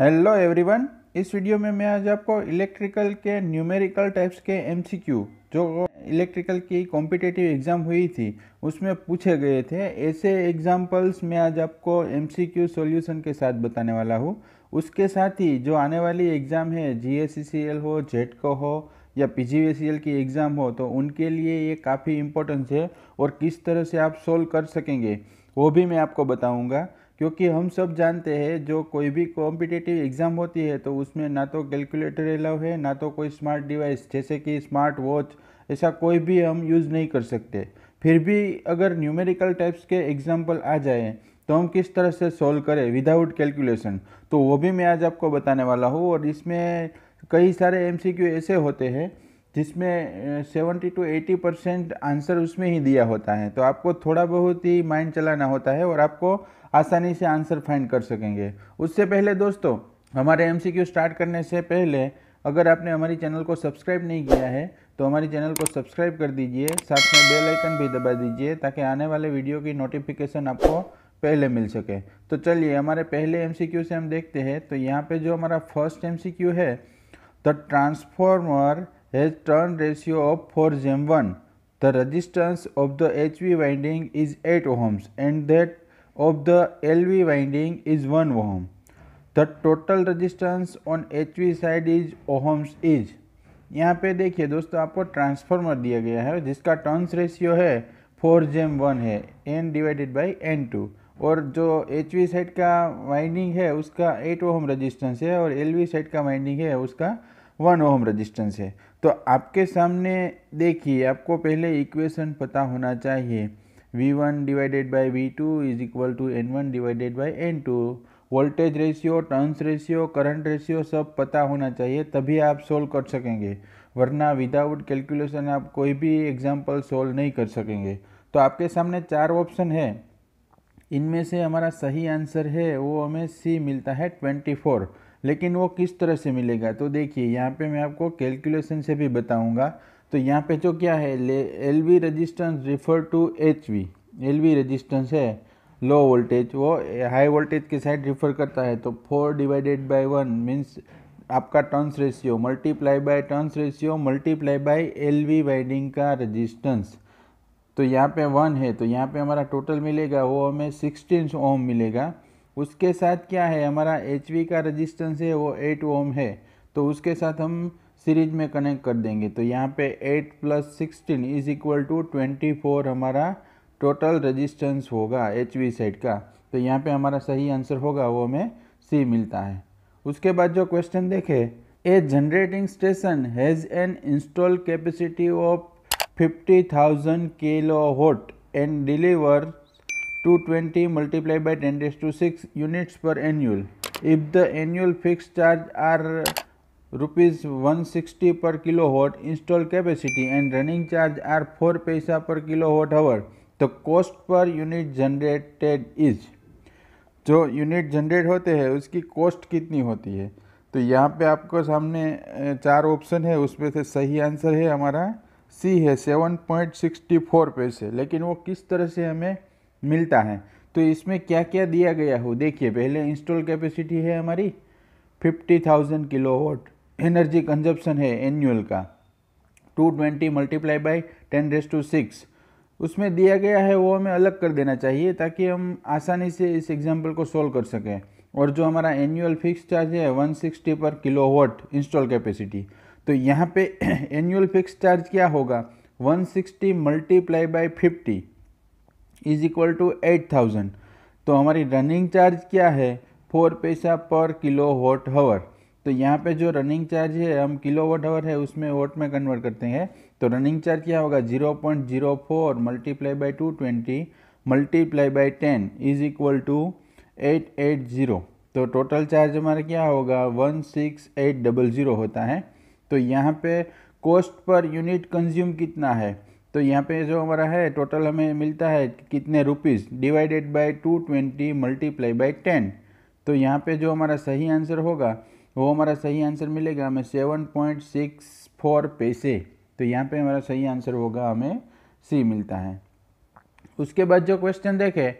Hello everyone इस video में मैं आज आपको इलेक्ट्रिकल के न्यूमेरिकल टाइप्स के एमसीक्यू जो इलेक्ट्रिकल की कॉम्पिटेटिव एग्ज़ाम हुई थी उसमें पूछे गए थे ऐसे एग्जाम्पल्स मैं आज आपको एमसीक्यू सॉल्यूशन के साथ बताने वाला हूँ उसके साथ ही जो आने वाली एग्ज़ाम है जी हो को हो या पी की एग्ज़ाम हो तो उनके लिए ये काफ़ी इम्पोर्टेंस है और किस तरह से आप सोल्व कर सकेंगे वो भी मैं आपको बताऊँगा क्योंकि हम सब जानते हैं जो कोई भी कॉम्पिटिटिव एग्ज़ाम होती है तो उसमें ना तो कैलकुलेटर अलाउ है ना तो कोई स्मार्ट डिवाइस जैसे कि स्मार्ट वॉच ऐसा कोई भी हम यूज़ नहीं कर सकते फिर भी अगर न्यूमेरिकल टाइप्स के एग्जाम्पल आ जाए तो हम किस तरह से सॉल्व करें विदाउट कैलकुलेशन तो वो भी मैं आज आपको बताने वाला हूँ और इसमें कई सारे एम ऐसे होते हैं जिसमें seventy two eighty percent answer उसमें ही दिया होता है तो आपको थोड़ा बहुत ही माइंड चलाना होता है और आपको आसानी से आंसर फाइंड कर सकेंगे उससे पहले दोस्तों हमारे एम स्टार्ट करने से पहले अगर आपने हमारी चैनल को सब्सक्राइब नहीं किया है तो हमारी चैनल को सब्सक्राइब कर दीजिए साथ में बेल आइकन भी दबा दीजिए ताकि आने वाले वीडियो की नोटिफिकेशन आपको पहले मिल सके तो चलिए हमारे पहले एमसीक्यू से हम देखते हैं तो यहाँ पे जो हमारा फर्स्ट एमसीक्यू है the transformer turn ratio has turn ratio of 4 gm1 the resistance of the hv winding is 8 ohms and the L V winding is one ohm the total total on H V side is ohms is यहाँ पे देखिए दोस्तों आपको transformer दिया गया है जिसका turns ratio है फोर जेम वन है N divided by N two और जो एच वी साइड का वाइंडिंग है उसका एट ओहम रजिस्टेंस है और एल वी साइड का वाइंडिंग है उसका वन ओहम रजिस्टेंस है तो आपके सामने देखिए आपको पहले इक्वेशन पता होना चाहिए V one divided by V two is equal to N one divided by N two voltage ratio turns ratio current ratio सब पता होना चाहिए तभी आप सोल्व कर सकेंगे वरना विदाउट कैलकुलेशन आप कोई भी एग्जाम्पल सोल्व नहीं कर सकेंगे तो आपके सामने चार ऑप्शन है इनमें से हमारा सही आंसर है वो हमें सी मिलता है ट्वेंटी फोर लेकिन वो किस तरह से मिलेगा तो देखिए यहाँ पे मैं आपको कैलकुलेशन से भी बताऊँगा तो यहाँ पे जो क्या है L V resistance refer to H V L V resistance है लो वोल्टेज वो हाई वोल्टेज के साइड रिफर करता है तो four divided by one means आपका turns ratio multiply by turns ratio multiply by L V winding का resistance तो यहाँ पे वन है तो यहाँ पे हमारा टोटल मिलेगा वो हमें सिक्सटीन ओम मिलेगा उसके साथ क्या है हमारा एच का रजिस्टेंस है वो एट ओम है तो उसके साथ हम सीरीज में कनेक्ट कर देंगे तो यहाँ पे eight plus sixteen is equal to twenty four हमारा टोटल रजिस्टेंस होगा एच वी साइड का तो यहाँ पे हमारा सही आंसर होगा वो हमें सी मिलता है उसके बाद जो क्वेश्चन देखे a generating station has an installed capacity of 50,000 kilo watt and deliver 220 multiplied by 10 raised to 6 units per annual. If the annual fixed charge are rupees 160 per kilowatt install capacity and running charge are 4 paisa per kilowatt hour, the cost per unit generated is जो unit generate होते हैं उसकी cost कितनी होती है तो यहाँ पे आपको सामने चार ऑप्शन है उसमें से सही आंसर है हमारा सी है 7.64 पैसे लेकिन वो किस तरह से हमें मिलता है तो इसमें क्या क्या दिया गया हो देखिए पहले इंस्टॉल कैपेसिटी है हमारी 50,000 किलोवाट एनर्जी कंजप्शन है एनुअल का 220 twenty multiply by ten raise to six उसमें दिया गया है वो हमें अलग कर देना चाहिए ताकि हम आसानी से इस एग्जाम्पल को सोल्व कर सकें और जो हमारा एनुअल फिक्स चार्ज है 160 पर किलोवाट इंस्टॉल कैपेसिटी तो यहाँ पे एनुअल फिक्स चार्ज क्या होगा 160 sixty multiply by fifty is equal to eight thousand तो हमारी रनिंग चार्ज क्या है फोर पैसा पर किलो वॉट हवर तो यहाँ पे जो रनिंग चार्ज है हम किलो वॉट हवर है उसमें वॉट में कन्वर्ट करते हैं तो रनिंग चार्ज क्या होगा zero point zero four multiply by two twenty multiply by ten is equal to eight eight zero तो टोटल चार्ज हमारा क्या होगा one six eight double zero होता है तो यहाँ पे कॉस्ट पर यूनिट कंज्यूम कितना है तो यहाँ पे जो हमारा है टोटल हमें मिलता है कितने rupees divided by two twenty multiply by ten तो यहाँ पे जो हमारा सही आंसर होगा वो हमारा सही आंसर मिलेगा हमें सेवन पॉइंट सिक्स फोर पैसे तो यहाँ पे हमारा सही आंसर होगा हमें सी मिलता है उसके बाद जो क्वेश्चन देखें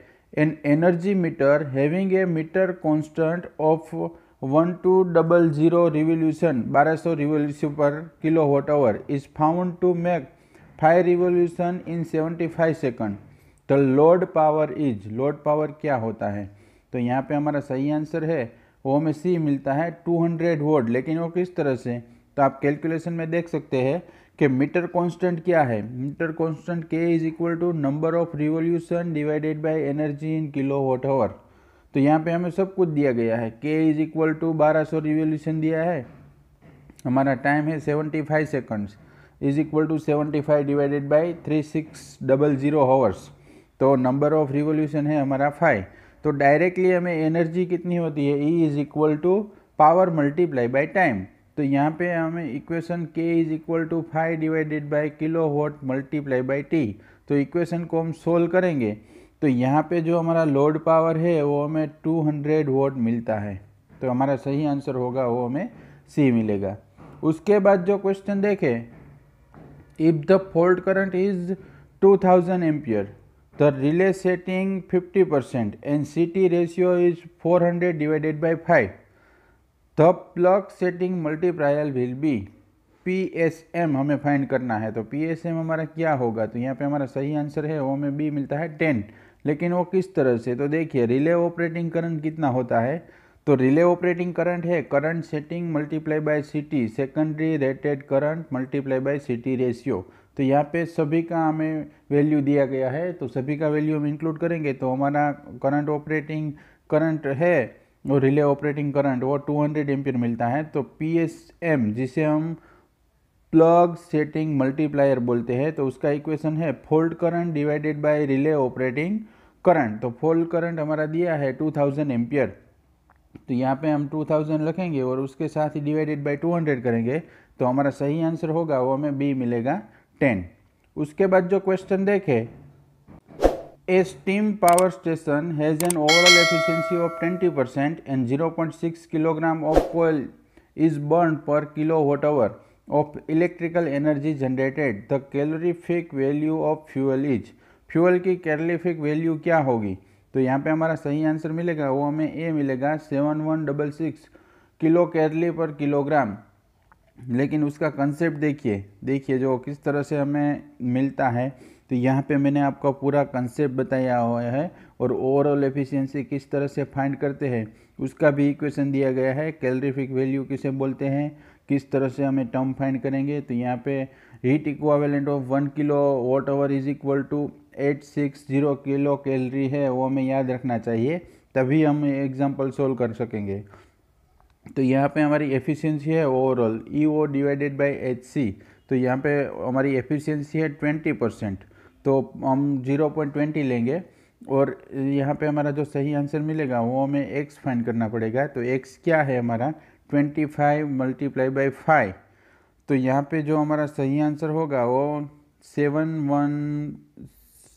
an energy meter having a meter constant of one two double zero revolution बारह सौ revolution per kilo watt hour is found to make five revolution in seventy five second तो load power is load power क्या होता है तो यहाँ पे हमारा सही आंसर है ओ में सी मिलता है 200 वोट लेकिन वो किस तरह से तो आप कैलकुलेशन में देख सकते हैं कि मीटर कांस्टेंट क्या है meter constant K is equal to number of revolution divided by energy in kilo watt hour तो यहाँ पे हमें सब कुछ दिया गया है के इज इक्वल टू बारह रिवोल्यूशन दिया है हमारा टाइम है seventy five seconds is equal to seventy five divided by three six double zero hours तो नंबर ऑफ रिवोल्यूशन है हमारा फाइव तो डायरेक्टली हमें एनर्जी कितनी होती है E is equal to power multiply by time तो यहाँ पे हमें equation K is equal to five divided by kilo watt multiply by T तो इक्वेशन को हम सोल्व करेंगे तो यहाँ पे जो हमारा लोड पावर है वो हमें 200 वॉट मिलता है तो हमारा सही आंसर होगा वो हमें सी मिलेगा उसके बाद जो क्वेश्चन देखें if the fault current is 2000 ampere the relay setting 50 and CT ratio is 400 divided by 5 the plug setting multiplier will be psm S M हमें फाइंड करना है तो पी एस एम हमारा क्या होगा तो यहाँ पे हमारा सही आंसर है वो हमें बी मिलता है टेन लेकिन वो किस तरह से तो देखिए रिले ऑपरेटिंग करंट कितना होता है तो रिले ऑपरेटिंग करंट है current setting multiply by CT secondary rated current multiply by CT ratio तो यहाँ पे सभी का हमें वैल्यू दिया गया है तो सभी का वैल्यू हम इंक्लूड करेंगे तो हमारा करंट ऑपरेटिंग करंट है और रिले ऑपरेटिंग करंट वो 200 हंड्रेड मिलता है तो पी जिसे हम प्लग सेटिंग मल्टीप्लायर बोलते हैं तो उसका इक्वेशन है fault current divided by relay operating current तो फोल्ड करंट हमारा दिया है 2000 थाउजेंड तो यहाँ पे हम 2000 लिखेंगे और उसके साथ ही डिवाइडेड बाय 200 करेंगे तो हमारा सही आंसर होगा वो हमें बी मिलेगा 10 उसके बाद जो क्वेश्चन देखे a steam power station has an overall efficiency of 20 percent and 0.6 kilogram of coal is burn per kilo watt hour of electrical energy generated the calorific value of fuel is fuel की calorific value क्या होगी तो यहाँ पे हमारा सही answer मिलेगा वो हमें ए मिलेगा seven one double six kilo calorie per kilogram लेकिन उसका कंसेप्ट देखिए देखिए जो किस तरह से हमें मिलता है तो यहाँ पे मैंने आपका पूरा कंसेप्ट बताया हुआ है और ओवरऑल एफिशिएंसी किस तरह से फाइंड करते हैं उसका भी इक्वेशन दिया गया है कैलरीफिक वैल्यू किसे बोलते हैं किस तरह से हमें टर्म फाइंड करेंगे तो यहाँ पे heat equivalent of one kilo watt hour is equal to eight six zero kilo calorie है वो हमें याद रखना चाहिए तभी हम एग्जाम्पल सोल्व कर सकेंगे तो यहाँ पे हमारी एफिशिएंसी है overall E O divided by H C तो यहाँ पे हमारी एफिशिएंसी है ट्वेंटी परसेंट तो हम जीरो पॉइंट ट्वेंटी लेंगे और यहाँ पे हमारा जो सही आंसर मिलेगा वो हमें एक्स फाइंड करना पड़ेगा तो एक्स क्या है हमारा twenty five multiply by five तो यहाँ पे जो हमारा सही आंसर होगा वो seven one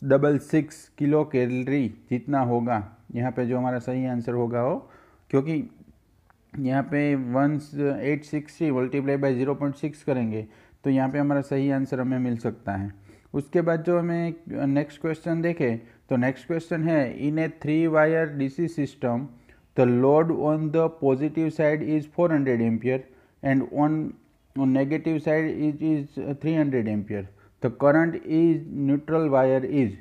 double six kilo calorie जितना होगा यहाँ पे जो हमारा सही आंसर होगा वो क्योंकि यहाँ पे one eight six three multiply by zero point six करेंगे तो यहाँ पे हमारा सही आंसर हमें मिल सकता है उसके बाद जो हमें नेक्स्ट क्वेश्चन देखें तो नेक्स्ट क्वेश्चन है in a three wire DC system the load on the positive side is four hundred ampere and on on negative side it is 300 ampere the current is neutral wire is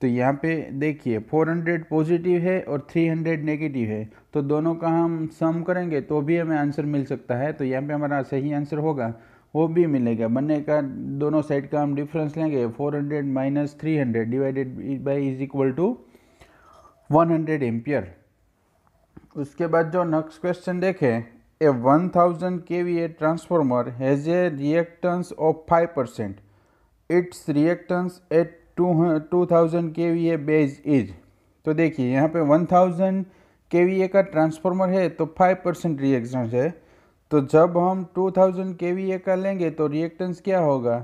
तो यहाँ पे देखिए 400 positive है और 300 negative है तो दोनों का हम सम करेंगे तो भी हमें आंसर मिल सकता है तो यहाँ पे हमारा सही आंसर होगा वो भी मिलेगा बनने का दोनों साइड का हम डिफरेंस लेंगे 400 hundred minus three hundred divided by is equal to 100 hundred ampere उसके बाद जो नेक्स्ट क्वेश्चन देखें A 1000 kVA transformer has a reactance of 5%. Its reactance at 2000 kVA base is तो देखिए यहाँ पे 1000 kVA का ट्रांसफार्मर है तो 5 परसेंट रिएक्टेंस है तो जब हम 2000 kVA का लेंगे तो रिएक्टेंस क्या होगा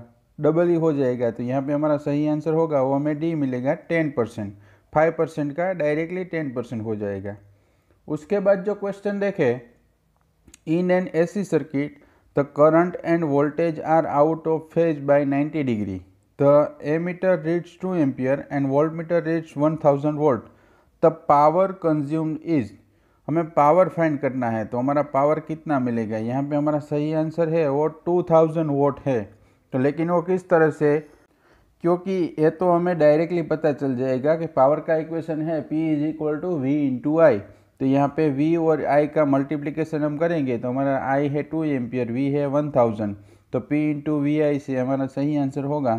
डबल ही हो जाएगा तो यहाँ पे हमारा सही आंसर होगा वो हमें डी मिलेगा 10 परसेंट फाइव परसेंट का डायरेक्टली 10 परसेंट हो जाएगा उसके बाद जो क्वेश्चन देखें In an AC circuit, the current and voltage are out of phase by 90 degree. The ammeter reads 2 ampere and voltmeter reads 1000 volt. The power consumed is हमें power find करना है तो हमारा पावर कितना मिलेगा यहाँ पे हमारा सही आंसर है वो 2000 वोट है तो लेकिन वो किस तरह से क्योंकि ये तो हमें डायरेक्टली पता चल जाएगा कि पावर का इक्वेशन है P is equal to V into I तो यहाँ पे वी और आई का मल्टीप्लिकेशन हम करेंगे तो हमारा आई है टू एम्पियर वी है वन थाउजेंड तो पी इंटू वी आई से हमारा सही आंसर होगा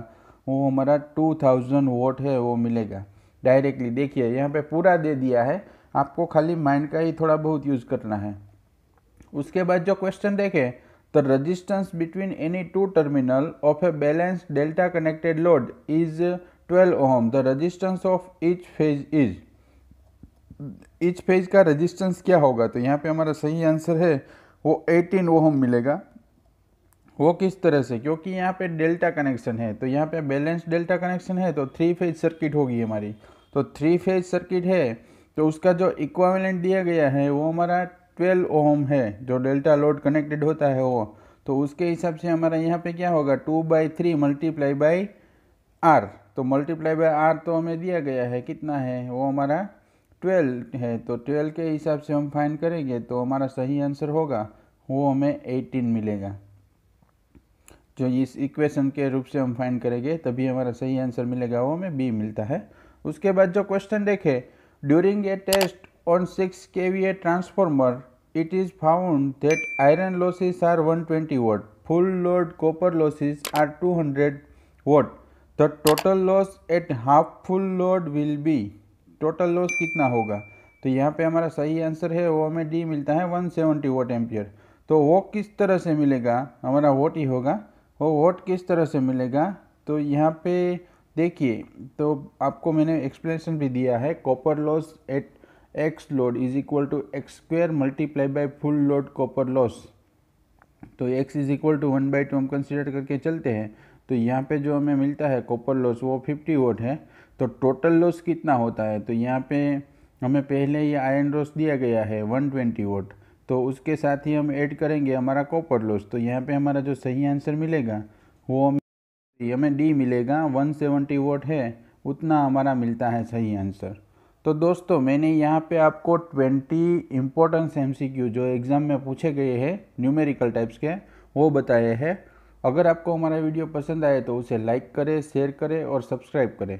वो हमारा टू थाउजेंड वोट है वो मिलेगा डायरेक्टली देखिए यहाँ पे पूरा दे दिया है आपको खाली माइंड का ही थोड़ा बहुत यूज़ करना है उसके बाद जो क्वेश्चन देखें तो resistance between any two terminal of a balance delta connected load is twelve ohm the resistance of each phase is each phase का रेजिस्टेंस क्या होगा तो यहाँ पे हमारा सही आंसर है वो 18 ओम मिलेगा वो किस तरह से क्योंकि यहाँ पे डेल्टा कनेक्शन है तो यहाँ पे बैलेंस डेल्टा कनेक्शन है तो थ्री फेज सर्किट होगी हमारी तो थ्री फेज सर्किट है तो उसका जो इक्वामेंट दिया गया है वो हमारा 12 ओम है जो डेल्टा लोड कनेक्टेड होता है वो तो उसके हिसाब से हमारा यहाँ पे क्या होगा two by three multiply by R तो मल्टीप्लाई बाय आर तो हमें दिया गया है कितना है वो हमारा ट्वेल्व है तो ट्वेल्व के हिसाब से हम फाइन करेंगे तो हमारा सही आंसर होगा वो हमें एटीन मिलेगा जो इस इक्वेशन के रूप से हम फाइन करेंगे तभी हमारा सही आंसर मिलेगा वो हमें बी मिलता है उसके बाद जो क्वेश्चन देखे during a test on six K V A transformer it is found that iron losses are 120 watt full load copper losses are 200 watt the total loss at half full load will be total loss कितना होगा तो यहाँ पे हमारा सही answer है वो हमें डी मिलता है 170 सेवेंटी वोट एम्पियर तो वो किस तरह से मिलेगा हमारा वोट ही होगा वो वोट किस तरह से मिलेगा तो यहाँ पे देखिए तो आपको मैंने एक्सप्लेनेशन भी दिया है copper loss at X load is equal to X square multiply by full load copper loss तो X is equal to one by two हम कंसिडर करके चलते हैं तो यहाँ पे जो हमें मिलता है कॉपर लॉस वो फिफ्टी वोट है तो टोटल लॉस कितना होता है तो यहाँ पे हमें पहले ही आयरन लॉस दिया गया है 120 वोट तो उसके साथ ही हम ऐड करेंगे हमारा कॉपर लॉस तो यहाँ पे हमारा जो सही आंसर मिलेगा वो हमें हमें डी मिलेगा 170 वोट है उतना हमारा मिलता है सही आंसर तो दोस्तों मैंने यहाँ पे आपको 20 इम्पोर्टेंस एम जो एग्ज़ाम में पूछे गए हैं न्यूमेरिकल टाइप्स के वो बताए हैं अगर आपको हमारा वीडियो पसंद आए तो उसे लाइक करें शेयर करें और सब्सक्राइब करें